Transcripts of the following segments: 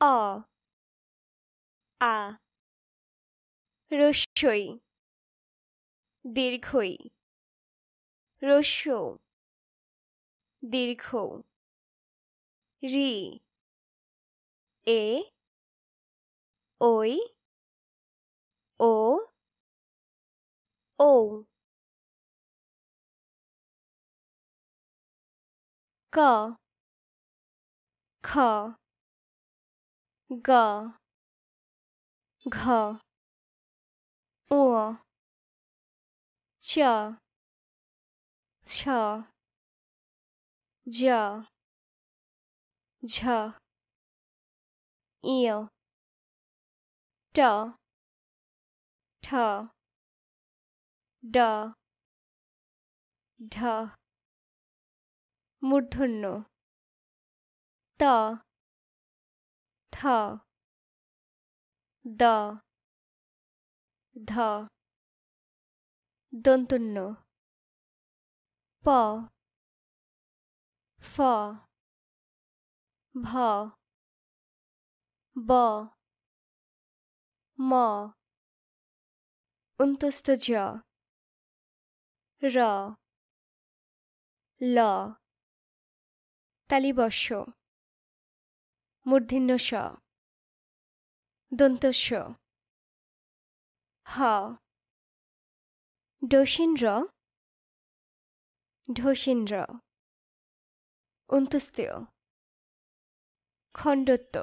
অ আ রস্যই দীর্ঘই রস্য দীর্ঘ রি এ ওই ও ও ক খ গ ঘ ও চ ছ জ ঝ ইয় ট ঠ ড ঢ মূর্ধন্য ত th দ ধ দন্তুন্য প ফ ভ ব ম উন্তস্থ র ল তালিবর্ষ মূর্ধন্য স দন্ত হ র ঢসিন র অন্তুস্তীয় খণ্ডত্ব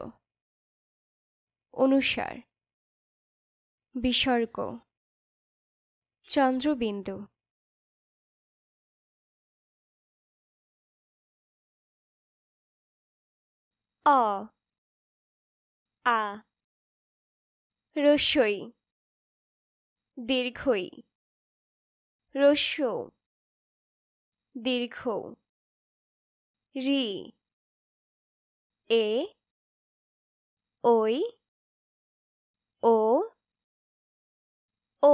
অনুসার বিসর্গ চন্দ্রবিন্দু অ আ রস্যই দীর্ঘই রস্য দীর্ঘ রি এ ওই ও ও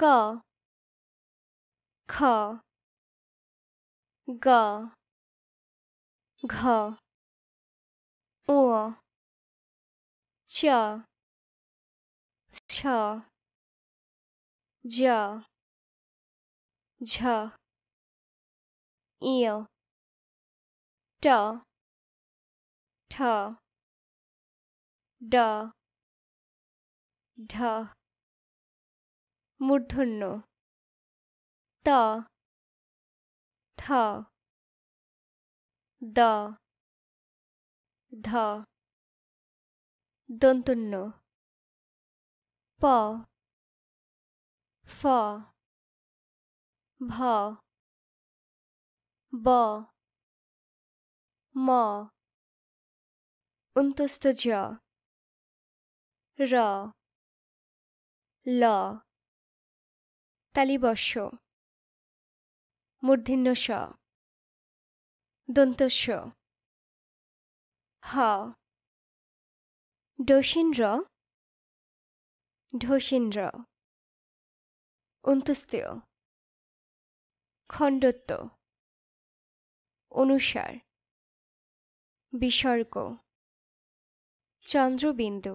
ক খ গ ঘ ও চ ছ জ ঝ ইয় ট ঠ ড ঢ মূর্ধন্য ত থ দ ধ দন্তুন্য প ফ ভ ব ম উন্তস্ত র ল তালিবর্ষ মূর্ধিন্য স দন্তস্য হ ডসিন্দ্র ঢসিন্দ্র অন্তুস্তীয় খণ্ডত্ব অনুসার বিসর্গ চন্দ্রবিন্দু